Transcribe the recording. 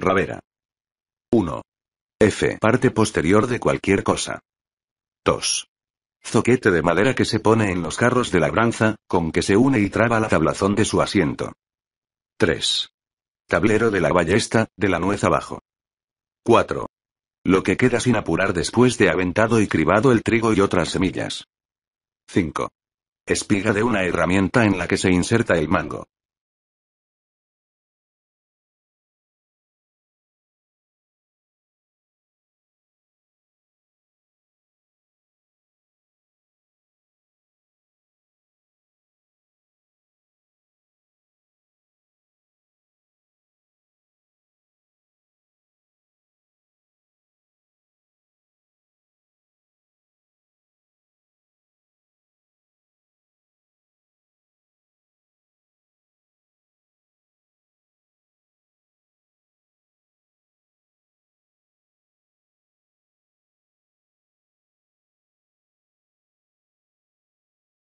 Ravera. 1. F. Parte posterior de cualquier cosa. 2. Zoquete de madera que se pone en los carros de labranza, con que se une y traba la tablazón de su asiento. 3. Tablero de la ballesta, de la nuez abajo. 4. Lo que queda sin apurar después de aventado y cribado el trigo y otras semillas. 5. Espiga de una herramienta en la que se inserta el mango.